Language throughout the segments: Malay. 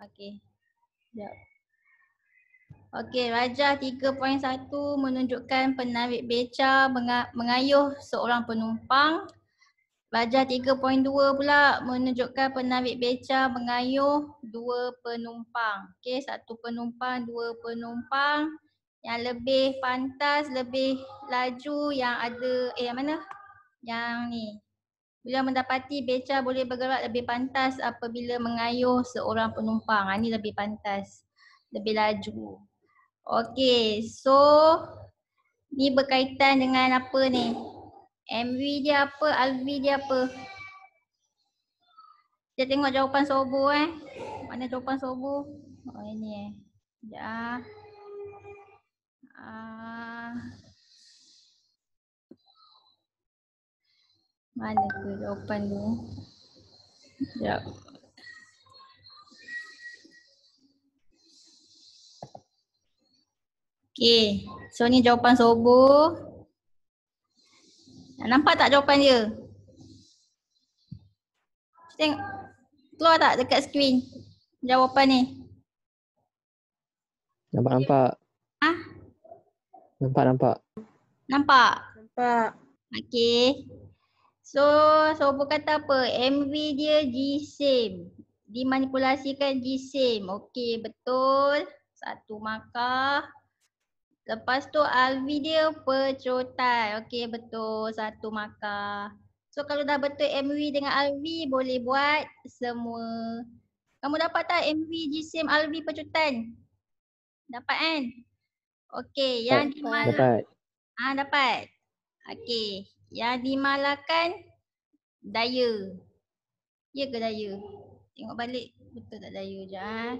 Okey. Sekejap. Okey, rajah 3.1 menunjukkan penarik beca mengayuh seorang penumpang. Rajah 3.2 pula menunjukkan penarik beca mengayuh dua penumpang. Okey, satu penumpang, dua penumpang. Yang lebih pantas, lebih laju yang ada, eh yang mana? Yang ni, Beliau mendapati beca boleh bergerak lebih pantas apabila mengayuh seorang penumpang. Ini ha, lebih pantas. Lebih laju. Okay, so ni berkaitan dengan apa ni? MV dia apa? RV dia apa? Kita tengok jawapan Sobo eh. Mana jawapan Sobo? Oh ini eh. Sekejap. Ah. Uh. Mana tu jawapan tu? Sekejap. Okay. So ni jawapan Sobo. Nampak tak jawapan dia? Teng, Keluar tak dekat skrin jawapan ni? Nampak-nampak. Ha? Nampak-nampak. Nampak? Nampak. Ha? Okay. So, so apa kata apa? MV dia G-same. Dimanipulasikan G-same. Okay, betul. Satu markah. Lepas tu Alvi dia percutai. Okey, betul. Satu markah. So, kalau dah betul MV dengan Alvi, boleh buat semua. Kamu dapat tak MV G-same Alvi percutan? Dapat kan? Okay, yang dimana? Ah, dapat. Okey yang dimalakan daya. Ya ke daya? Tengok balik betul tak daya je eh.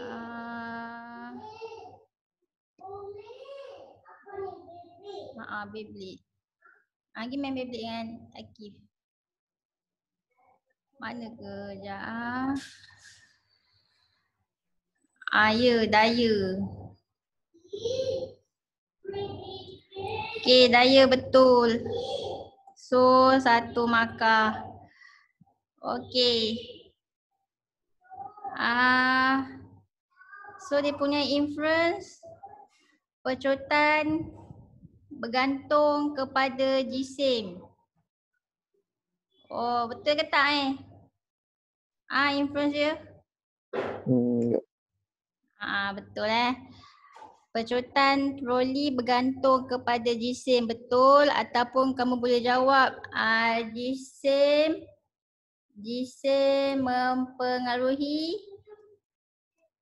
Ah. Uh, Ma ah, ah main beblik kan Akif. Mana ke je ah. Ah ya daya. Okay, daya betul. So, satu maka, okay. Ah. Uh, so dia punya influence, percutan bergantung kepada jisim. Oh, betul ke tak eh? Ah, influence. dia? Hmm. Ya. Ah, betul eh pecutan troli bergantung kepada jisim betul ataupun kamu boleh jawab uh, jisim jisim mempengaruhi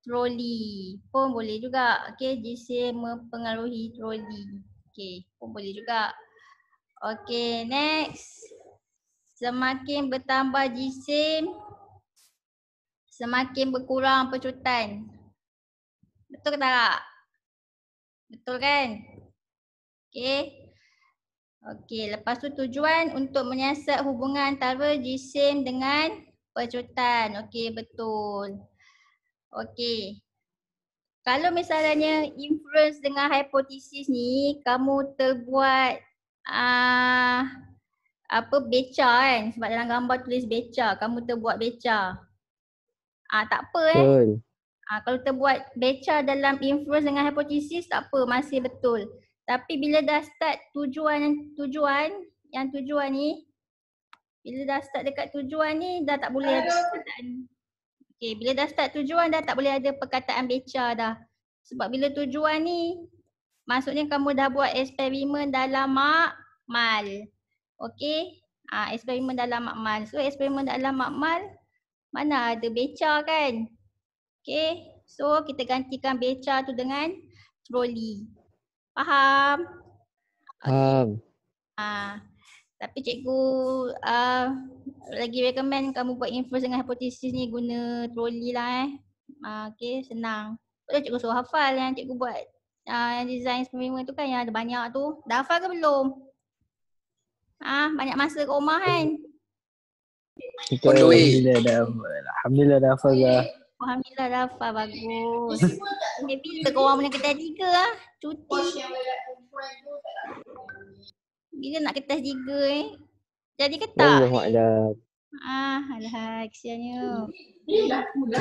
troli pun boleh juga okey jisim mempengaruhi troli okey pun boleh juga okey next semakin bertambah jisim semakin berkurang pecutan betul ke tak Betul kan? Okay. Okay, lepas tu tujuan untuk menyiasat hubungan antara jisim dengan percutan. Okay, betul. Okay. Kalau misalnya influence dengan hipotesis ni, kamu terbuat uh, apa beca kan? Sebab dalam gambar tulis beca, kamu terbuat beca. Ah uh, tak apa eh. Betul. Uh, kalau kita buat beca dalam influence dengan hipotesis tak apa masih betul. Tapi bila dah start tujuan yang tujuan yang tujuan ni bila dah start dekat tujuan ni dah tak boleh Hello. ada perkataan. Okay, bila dah start tujuan dah tak boleh ada perkataan beca dah. Sebab bila tujuan ni maksudnya kamu dah buat eksperimen dalam makmal. Okay, ah eksperimen dalam makmal. So eksperimen dalam makmal mana ada beca kan? Okay, so kita gantikan beca tu dengan trolley. Faham? Faham. Okay. Ha, um. Uh, tapi cikgu uh, lagi recommend kamu buat inference dengan hipotesis ni guna trolley lah eh. Uh, ha, okay, senang. Sebab cikgu suruh hafal yang cikgu buat uh, yang design experiment tu kan yang ada banyak tu. Dah hafal ke belum? Ah, banyak masa ke rumah kan? Kita Alhamdulillah dah, Alhamdulillah dah hafal dah. Okay. Alhamdulillah Rafa lah, bagus. Maybe kita korang punya ketah tiga lah. Cuti. Bila nak ketah tiga eh? Jadi ketah. Allah eh? maklum. Ah, alah, kesiannya.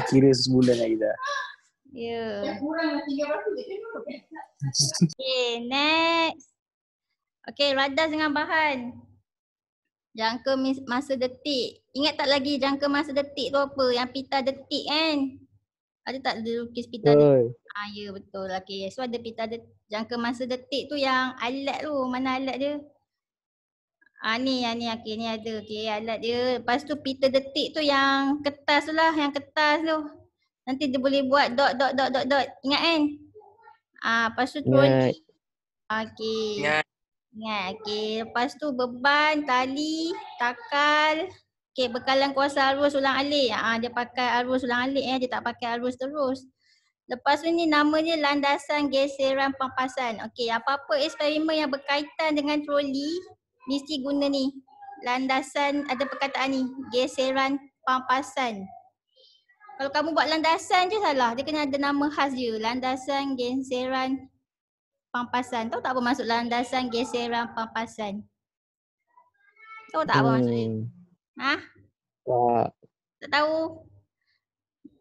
Kira sebulan lagi ya. dah. Ya. Yeah. Okay, next. Okay, Radas dengan Bahan. Jangka masa detik. Ingat tak lagi jangka masa detik tu apa? Yang pita detik kan? Ada tak dia lukis pita oh. detik? Ah, ya betul. Okay. So ada pita detik. Jangka masa detik tu yang alat tu. Mana alat dia? Ah, ni yang ah, ni. Okay ni ada. Okay alat dia. Lepas tu pita detik tu yang kertas tu lah. Yang kertas tu. Nanti dia boleh buat dot dot dot dot dot. Ingat kan? Ah, lepas tu tu. Okay. Ingat. Ya, okey. Lepas tu beban, tali, takal. Okey, bekalan kuasa arus ulang alik. Ha, dia pakai arus ulang alik eh. Dia tak pakai arus terus. Lepas tu ni namanya landasan geseran pampasan. Okey, apa-apa eksperimen yang berkaitan dengan troli mesti guna ni. Landasan ada perkataan ni, geseran pampasan. Kalau kamu buat landasan je salah, dia kena ada nama khas dia. Landasan geseran pampasan. Tahu tak apa maksud landasan geseran pampasan? Tahu tak apa hmm. maksudnya? Ha? Tak. Tak tahu.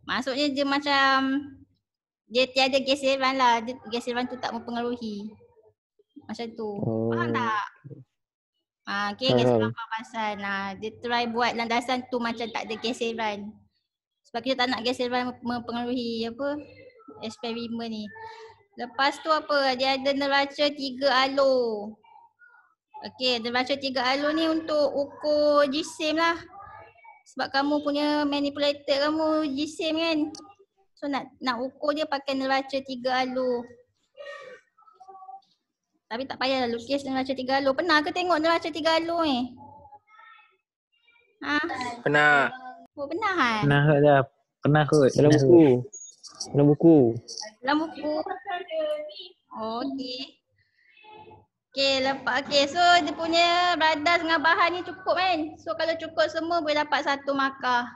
Maksudnya dia macam dia tiada geseran lah. Dia, geseran tu tak mempengaruhi. Macam tu. Hmm. Faham tak? Ha, okay, geseran pampasan. Ha, dia try buat landasan tu macam tak ada geseran. Sebab kita tak nak geseran mempengaruhi apa eksperimen ni. Lepas tu apa? Dia ada neraca tiga alur. Okey, neraca tiga alur ni untuk ukur jisim lah. Sebab kamu punya manipulator kamu jisim kan. So nak nak ukur dia pakai neraca tiga alur. Tapi tak payah lah lukis neraca tiga alur. Pernah ke tengok neraca tiga alur ni? Eh? Ha? Pernah. Oh, pernah kan? Pernah dah. Pernah kot dalam buku. Dalam buku. Dalam buku. Oh, okey. Okey, lepas. Okey, so dia punya beradas dengan bahan ni cukup kan? So kalau cukup semua boleh dapat satu markah.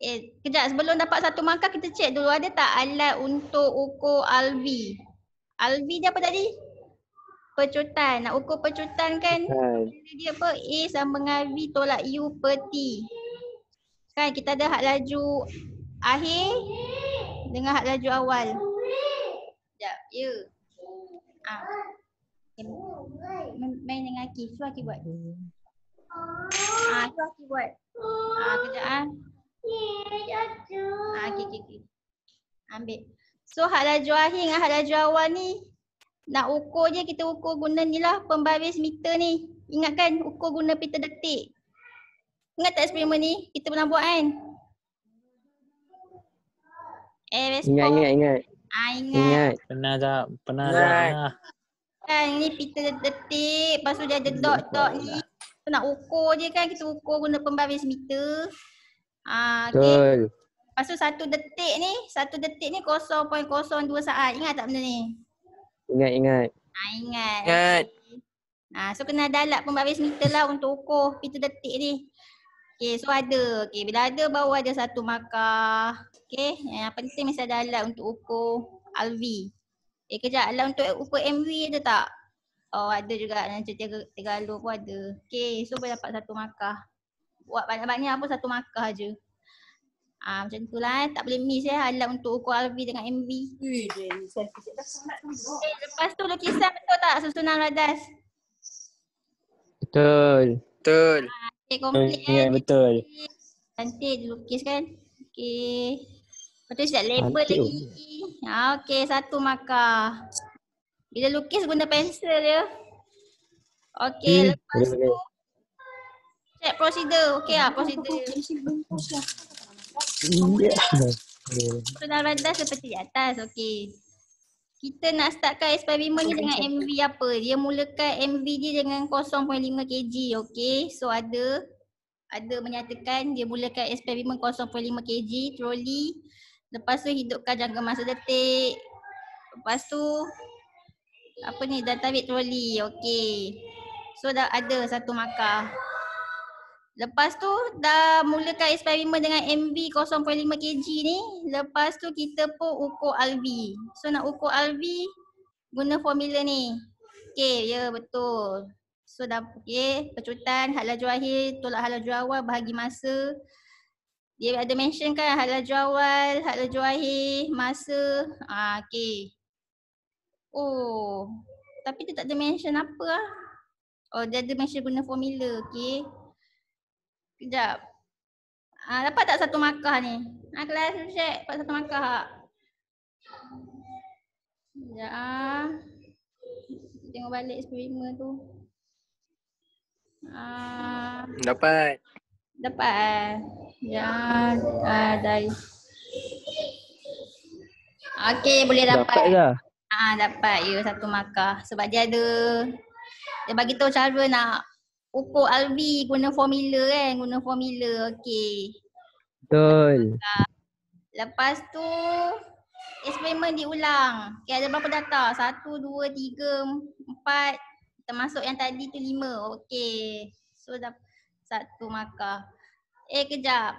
Eh, kejap. Sebelum dapat satu markah, kita check dulu. Ada tak alat untuk ukur alvi? Alvi dia apa tadi? Pecutan. Nak ukur pecutan kan? Pecutan. Dia apa? A sama dengan V tolak U per T. Kan kita ada hak laju akhir Dengar hak laju awal. Sekejap, ya. Ah. Main dengan Aki. Suha Aki buat. Ah, Suha Aki buat. Ah, kejap ah. Ya, ah, okay, okay, okay. Ambil. So hak laju akhir dengan hak laju awal ni nak ukur je kita ukur guna ni lah pembaris meter ni. Ingat kan ukur guna pita detik. Ingat tak eksperimen ni? Kita pernah buat kan? Eh, Vespo. Ingat, ingat, ingat. Ah, ingat. ingat. Pernah tak? Pernah tak? Kan, ni pita detik. Lepas tu dia ada dot-dot ni. Kita lah. nak ukur je kan. Kita ukur guna pembaris meter. Ah, Okay. Lepas tu satu detik ni, satu detik ni 0.02 saat. Ingat tak benda ni? Ingat, ingat. Ah, ingat. Ingat. Ah, so kena ada alat pembaris meter lah untuk ukur pita detik ni. Okay, so ada. Okay, bila ada baru ada satu markah. Okay, yang penting mesti ada alat untuk ukur RV. Eh kejap, alat untuk ukur MV ada tak? Oh ada juga, macam tiga, tiga alur pun ada. Okay, so boleh dapat satu markah. Buat banyak-banyak pun satu markah je. Ah ha, macam tu lah eh. Tak boleh miss eh alat untuk ukur RV dengan MV. Eh, lepas tu lukisan betul tak susunan radas? Betul. Betul. Ha, ah, okay, komplit eh. betul. Cantik dilukis kan? Okay. Lepas tu siap label Mantil. lagi. Ha, ah, okay, satu maka. Bila lukis guna pensel dia. Okay, hmm. lepas tu. Check prosedur. Okay lah, prosedur. Ya. Penal rendah seperti di atas. Okay. Kita nak startkan eksperimen ni dengan MV apa. Dia mulakan MV dia dengan 0.5 kg. Okay. So ada ada menyatakan dia mulakan eksperimen 0.5 kg. Trolley. Lepas tu hidupkan jangka masa detik. Lepas tu apa ni data bit troli. okay, So dah ada satu markah. Lepas tu dah mulakan eksperimen dengan MB 0.5 kg ni. Lepas tu kita pun ukur RV. So nak ukur RV guna formula ni. okay, ya yeah, betul. So dah okay, percutan hal laju akhir tolak hal awal bahagi masa dia ada mention kan hala jawal, hala juahi, masa. Ah, okay. Oh, tapi dia tak ada mention apa lah. Oh, dia ada mention guna formula. Okay. Sekejap. Ah, dapat tak satu markah ni? Ah, kelas check dapat satu markah tak? Sekejap ah. Tengok balik sperma tu. Ah. Dapat. Dapat eh? Ya, ada. Ah, okey, boleh dapat. Dapat lah. Ah, ha, dapat you ya, satu markah. Sebab dia ada dia bagi tahu cara nak ukur LV guna formula kan, guna formula. Okey. Betul. Lepas tu eksperimen diulang. Okey, ada berapa data? Satu, dua, tiga, empat. Termasuk yang tadi tu lima. Okey. So, dapat satu markah. Eh kejap.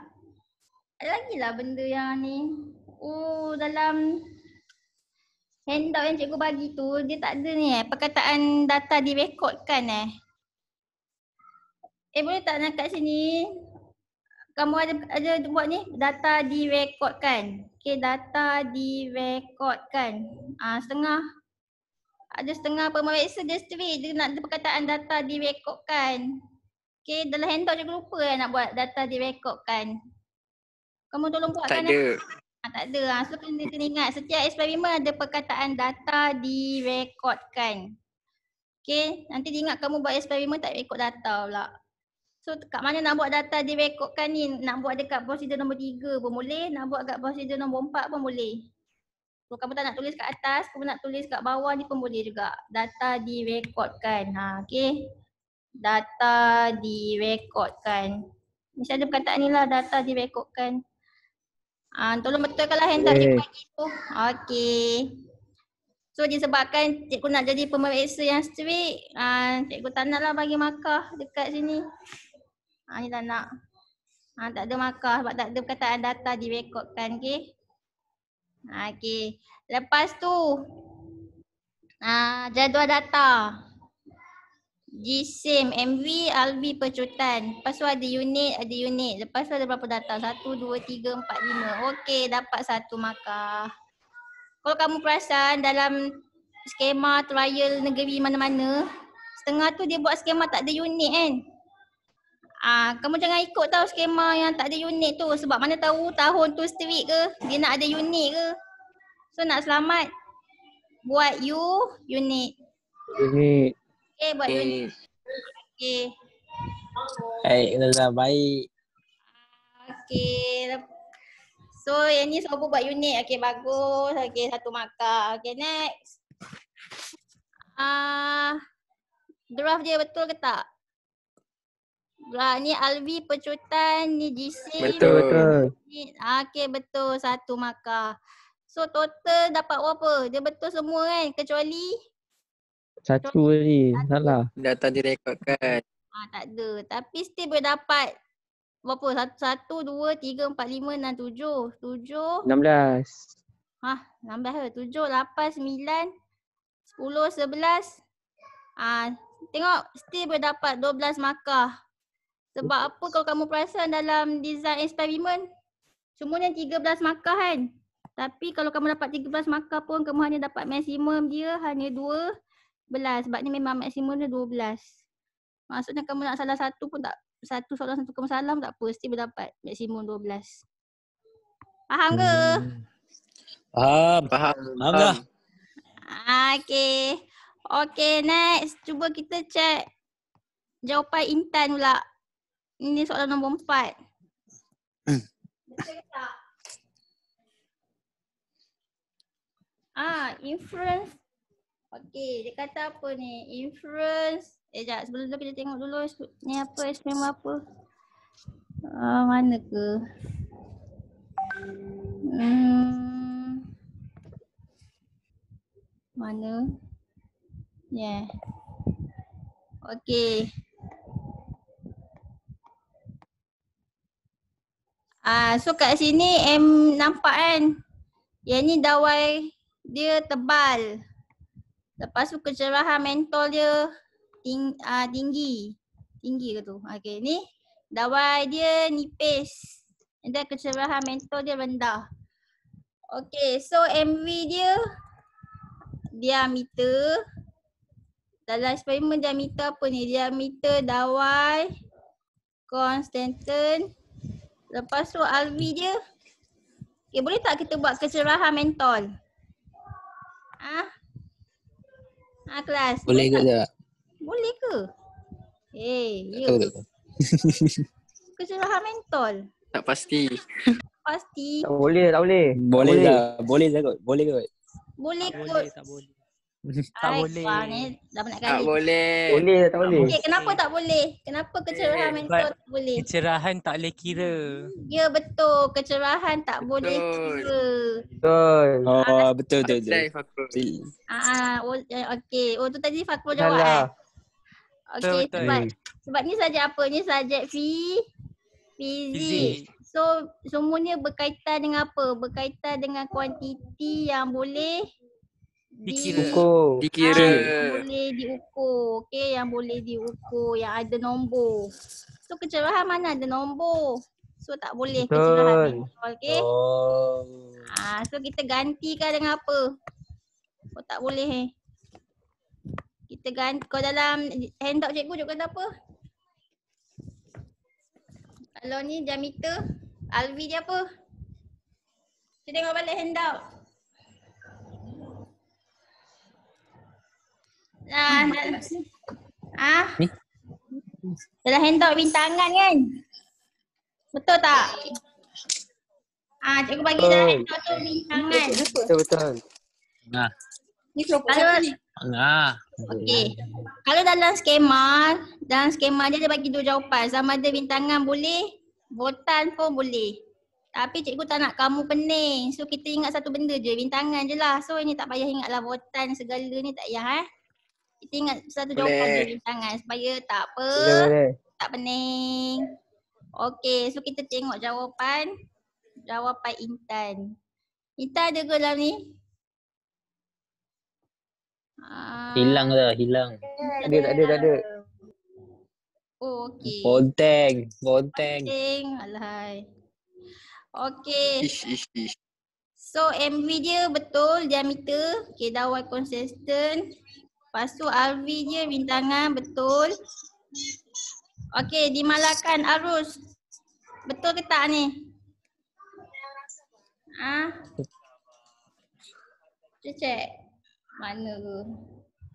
Ada lagi lah benda yang ni. Oh dalam handout yang cikgu bagi tu dia tak ada ni eh. Perkataan data direkodkan eh. Eh boleh tak nak kat sini? Kamu ada ada buat ni data direkodkan. Okay data direkodkan. Ah setengah ada setengah pemeriksa dia straight dia nak ada perkataan data direkodkan. Okay, dalam handout cikgu lupa eh, nak buat data direkodkan. Kamu tolong buatkan. Tak ada. Ha, tak ada. Ha. So, kena, kena ingat setiap eksperimen ada perkataan data direkodkan. Okay, nanti diingat kamu buat eksperimen tak rekod data pula. So, kat mana nak buat data direkodkan ni? Nak buat dekat prosedur nombor tiga pun boleh. Nak buat dekat prosedur nombor empat pun boleh. So, kamu tak nak tulis kat atas, kamu nak tulis kat bawah ni pun boleh juga. Data direkodkan. Ha, ah, okay data direkodkan. Mesti ada perkataan ni lah, data direkodkan. Uh, tolong betulkanlah hand okay. tu. Okey. So disebabkan cikgu nak jadi pemeriksa yang strict, uh, cikgu tak nak lah bagi markah dekat sini. Ha, uh, ni tak nak. Ha, uh, tak ada markah sebab tak ada perkataan data direkodkan. Okay. Ah, okey. Lepas tu, uh, jadual data. Jisim, MV, Albi, Percutan. Lepas tu ada unit, ada unit. Lepas tu ada berapa data? Satu, dua, tiga, empat, lima. Okey, dapat satu markah. Kalau kamu perasan dalam skema trial negeri mana-mana, setengah tu dia buat skema tak ada unit kan? Ah, kamu jangan ikut tau skema yang tak ada unit tu sebab mana tahu tahun tu strict ke dia nak ada unit ke. So nak selamat buat you unit. Unit. Eh, buat okay. Eh. Okay. Hai, hey, dah baik. Okay. So, yang ni sebab buat unit. Okay, bagus. Okay, satu maka, Okay, next. Ah, uh, draft dia betul ke tak? Lah ni Alvi pecutan ni DC betul betul. okay, betul satu maka. So total dapat berapa? Dia betul semua kan kecuali Cacu ni, salah. data direkodkan. Ah, tak ada. Tapi still boleh dapat berapa? Satu, satu, dua, tiga, empat, lima, enam, tujuh. Tujuh. Enam belas. Hah, enam belas ke? Tujuh, lapan, sembilan, sepuluh, sebelas. Ah, tengok still boleh dapat dua belas markah. Sebab apa kalau kamu perasan dalam design experiment, semuanya tiga belas markah kan? Tapi kalau kamu dapat tiga belas markah pun kamu hanya dapat maksimum dia hanya dua 11 Sebabnya memang maksimum dia 12. Maksudnya kamu nak salah satu pun tak satu soalan satu kamu salah pun tak apa mesti berdapat maksimum 12. Faham hmm. ke? Faham, faham. Faham dah. Ah, okay. Okay next. Cuba kita check jawapan Intan pula. Ini soalan nombor 4. Betul tak? Ah, influence Okey, dia kata apa ni? Inference. Eh, sekejap. Sebelum tu kita tengok dulu ni apa, eksperimen apa. Uh, mana ke? Hmm. Mana? Yeah. Okey. Ah, uh, so kat sini M nampak kan? Yang ni dawai dia tebal. Lepas tu kecerahan mentol dia ting, uh, tinggi. Tinggi ke tu? Okay ni dawai dia nipis. Dan kecerahan mentol dia rendah. Okay so MV dia diameter. Dalam eksperimen diameter apa ni? Diameter dawai konstanten. Lepas tu RV dia. Okay boleh tak kita buat kecerahan mental? Ah, Ha kelas. Boleh ke tak? Boleh ke? Eh, ya. Kecerahan mental. Tak pasti. pasti. Tak boleh, tak boleh. Boleh, boleh. lah, boleh lah kot. Boleh kot. Boleh kot. tak boleh. tak boleh. Tak boleh. Boleh tak boleh? Okay, kenapa tak boleh? Kenapa kecerahan boleh. mentor tak boleh? Kecerahan tak boleh kira. Hmm, ya betul. Kecerahan tak betul. boleh kira. Betul. Ah, oh, ah, betul, betul, betul. betul. Ah, ah oh, eh, okey, Oh tu tadi Fakul jawab eh? Okey betul, sebab, betul. sebab ni sajak apa? Ni sajak fi, fizik. So semuanya berkaitan dengan apa? Berkaitan dengan kuantiti yang boleh dikira diukur. dikira ah, boleh diukur okey yang boleh diukur yang ada nombor so kecerahan mana ada nombor so tak boleh Betul. kecerahan okey oh. ah so kita gantikan dengan apa oh, tak boleh eh kita ganti kau dalam handout cikgu juga kata apa kalau ni jam diameter alvi dia apa kita tengok balik handout Ah, ah. Ni. Dalam hentok bintangan kan? Betul tak? Ah, cikgu bagi dah hentok tu bintangan. Betul betul. betul. Nah. Ni kalau Nah. Okey. Kalau dalam skema, dalam skema dia dia bagi dua jawapan. Sama ada bintangan boleh, botan pun boleh. Tapi cikgu tak nak kamu pening. So kita ingat satu benda je, bintangan je lah. So ni tak payah ingatlah botan segala ni tak payah eh kita ingat satu jawapan di tangan supaya tak apa. Boleh. Tak pening. Okay, so kita tengok jawapan jawapan Intan. Intan ada ke dalam ni? Ah. Hilang dah, hilang. Tak ada, tak ada, tak ada. Oh, okey. Bonteng, bonteng. Bonteng, alahai. Okey. So MV dia betul diameter, okay, dawai consistent. Lepas tu Alvi je bintangan betul. Okey, di Malakan Arus. Betul ke tak ni? Ha? Cek-cek. Mana tu?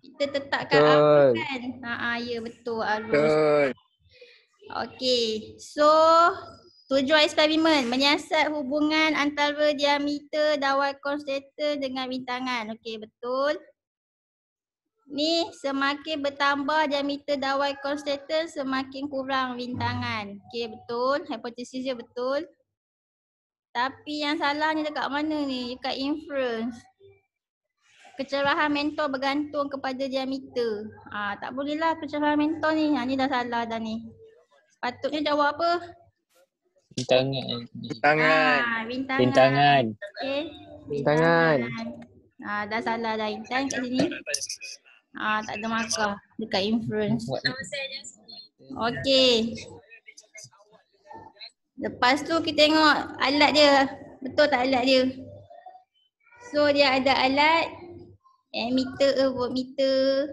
Kita tetapkan Arus kan? Ha, ha ya betul Arus. Okey. So, tujuan eksperimen menyiasat hubungan antara diameter dawai konstator dengan bintangan. Okey, betul. Ni semakin bertambah diameter dawai konstantin semakin kurang rintangan. Okey betul. Hipotesis dia betul. Tapi yang salah ni dekat mana ni? Dekat inference. Kecerahan mentor bergantung kepada diameter. Ah tak bolehlah kecerahan mentor ni. Ha ni dah salah dah ni. Patutnya jawab apa? Rintangan. Rintangan. Ah, rintangan. Okey. Rintangan. Ah dah salah dah. Rintangan kat sini. Ah, tak ada markah dekat influence. Sama saya Okey. Lepas tu kita tengok alat dia. Betul tak alat dia? So dia ada alat emitter, eh, voltmeter,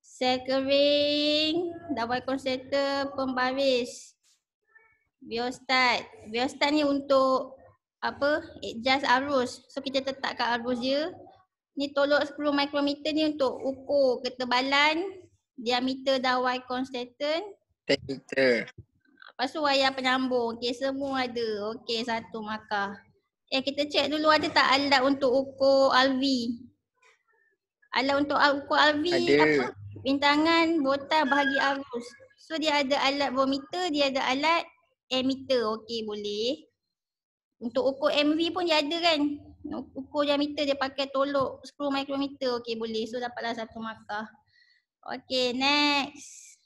cell kering, double constator, pembaris. Biostat. Biostat ni untuk apa? Adjust arus. So kita tetapkan arus dia ni tolok 10 mikrometer ni untuk ukur ketebalan diameter dawai konstanten. diameter lepas tu wayar penyambung okey semua ada okey satu maka, eh kita check dulu ada tak alat untuk ukur RV alat untuk ukur RV ada. apa bintangan botar bahagi arus so dia ada alat voltmeter dia ada alat ammeter okey boleh untuk ukur MV pun dia ada kan ukur diameter dia pakai tolok 10 mikrometer. Okey boleh. So dapatlah satu markah. Okey next.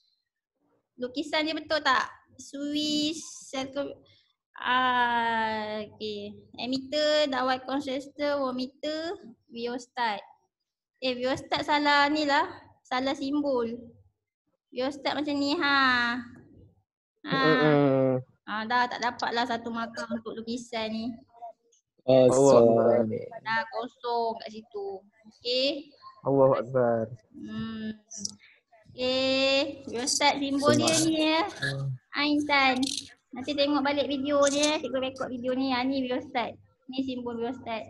Lukisan dia betul tak? Swiss circle uh, ah, okay. Emitter, dawai concentrator, wattmeter, rheostat. Eh rheostat salah ni lah. Salah simbol. Rheostat macam ni ha. Ha. Ah, dah tak dapat lah satu markah untuk lukisan ni. Allah. Nah, kosong kat situ. Okey. Allahu akbar. Hmm. Okey, Ustaz simbol dia ni ya. Aintan. Ah, Nanti tengok balik video dia, ya. cikgu rekod video ni. Ha ni bio Ustaz. Ni simbol bio Ustaz.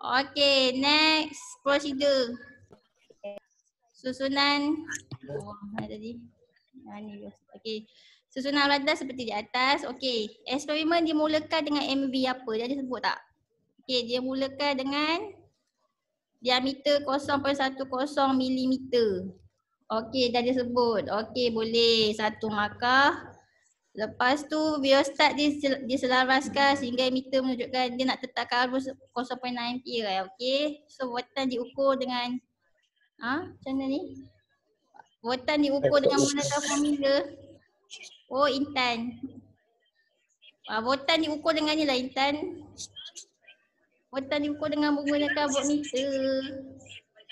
Okey, next procedure. Susunan. Oh, ada tadi. Ha ni bio Okey. Susunan rata seperti di atas. Okey, eksperimen dimulakan dengan MV apa? Dia ada sebut tak? Okey, dia mulakan dengan diameter 0.10 mm. Okey, dah dia sebut. Okey, boleh satu markah. Lepas tu, bio start diselaraskan sehingga meter menunjukkan dia nak tetapkan arus 0.9 PA. Okey, so voltan diukur dengan ha, macam mana ni? Voltan diukur dengan menggunakan formula. Oh Intan. Ah, botan diukur dengan ni lah Intan. Botan diukur dengan menggunakan bot meter.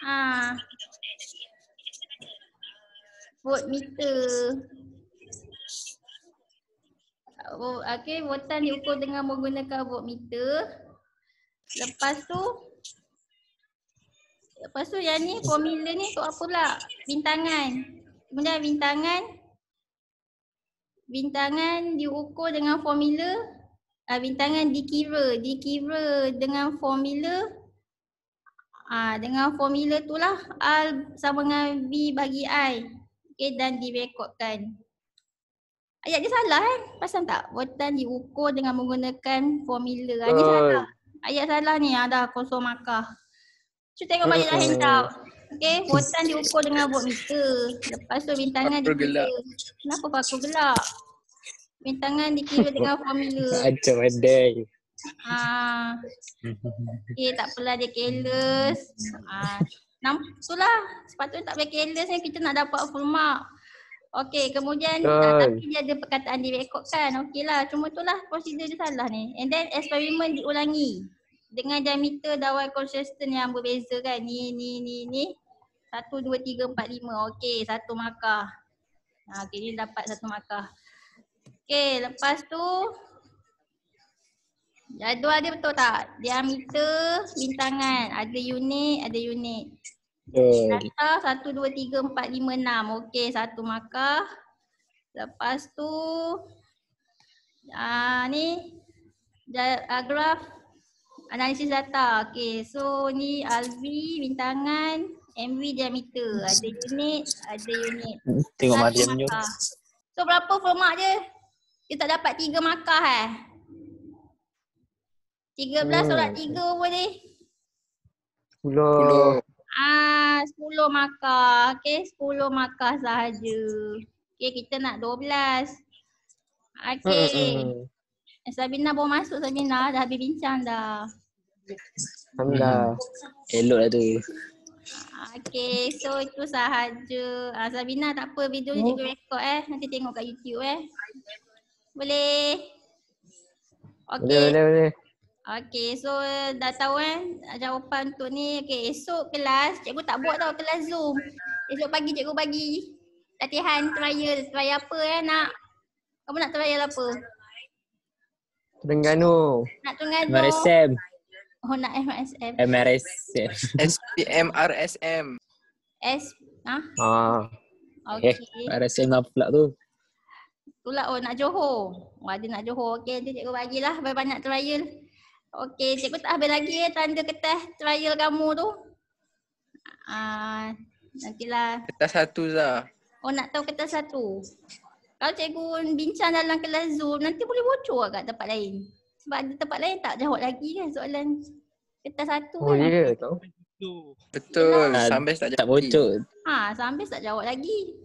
Ha. Bot meter. Oh, okay, botan diukur dengan menggunakan bot meter. Lepas tu Lepas tu yang ni formula ni untuk apa pula? Bintangan. Kemudian bintangan bintangan diukur dengan formula uh, bintangan dikira dikira dengan formula uh, dengan formula itulah R sama dengan V bagi I okay, dan direkodkan ayat dia salah eh pasal tak botan diukur dengan menggunakan formula ayat uh. salah ayat salah ni ada ah, kosong markah Cuba tengok balik dah hentap. Okay, botan diukur dengan voltmeter. Lepas tu bintangan dikira. Kenapa paku gelak? Bintangan dikira dengan formula. Macam adai. Ha. Okey, tak apalah dia careless. Ha. Nam, lah. Sepatutnya tak payah careless ni kita nak dapat full mark. Okey, kemudian tak ah, tapi dia ada perkataan direkodkan. lah, cuma itulah prosedur dia salah ni. And then experiment diulangi dengan diameter dawai Colchester yang berbeza kan. Ni ni ni ni. 1 2 3 4 5. Okey, satu markah. Ha okay, ni dapat satu markah. Okey, lepas tu jadual dia betul tak? Diameter bintangan ada unit, ada unit. Data okay. 1 2 3 4 5 6. Okey, satu markah. Lepas tu ha, ah uh, ni uh, graf analisis data. Okay, so ni LV, bintangan, MV diameter. Ada unit, ada unit. Tengok mana dia So berapa format je? Dia tak dapat tiga markah eh? 13 hmm. orang tiga boleh? 10. Ah, 10 markah. Okay, 10 markah sahaja. Okay, kita nak 12. Okay. Hmm. hmm, hmm. Sabina baru masuk Sabina dah habis bincang dah. Alhamdulillah. Hmm. Elok lah tu. Ah, okay, so itu sahaja. Uh, Sabina tak apa video ni oh. Hmm. juga rekod eh. Nanti tengok kat YouTube eh. Boleh? Okay. Boleh, boleh, boleh. Okay, so dah tahu kan eh, jawapan untuk ni. Okay, esok kelas, cikgu tak buat tau kelas Zoom. Esok pagi cikgu bagi latihan teraya. Teraya apa eh nak? Kamu nak teraya apa? Terengganu. Nak Terengganu. MRSM. Oh nak MRSM. MRSM. SPM RSM. S ah. Ah. Okey. Eh, RSM apa pula tu? Itulah oh nak Johor. Oh ada nak Johor. Okey nanti cikgu bagilah banyak-banyak trial. Okey, cikgu tak habis lagi eh, tanda kertas trial kamu tu. Ah, nantilah. Kertas satu Zah. Oh nak tahu kertas satu kalau cikgu bincang dalam kelas Zoom nanti boleh bocor agak tempat lain. Sebab ada tempat lain tak jawab lagi kan soalan kita satu. Oh kan? ya, yeah, tahu. Betul. Yalah. Sambis tak, tak bocor. Ha, sambis tak jawab lagi.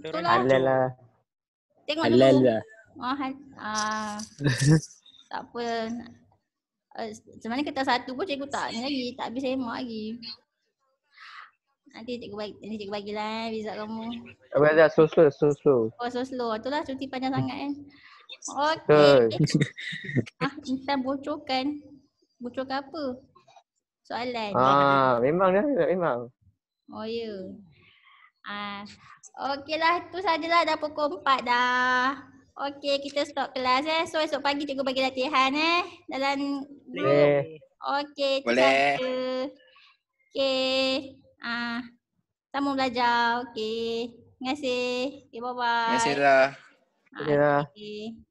Betul lah. lah. Tengok halal dulu. Lah. Oh, ha- ah. ah. tak apa. Uh, macam mana kertas satu pun cikgu tak ni lagi. Tak habis sema lagi. Nanti cikgu bagi nanti cikgu bagilah eh result kamu. Abang dah so slow so slow. Oh so slow. Itulah cuti panjang sangat kan. Eh. Okey. ah kita bocorkan. Bocorkan apa? Soalan. Ah memang dah memang. Oh ya. Ah okeylah tu sajalah dah pukul 4 dah. Okey kita stop kelas eh. So esok pagi cikgu bagi latihan eh dalam group. Okey. Okey. Okey. Ah, sama belajar. Okey. Terima Okay, bye-bye. Terima kasih, Ra. Ah, Terima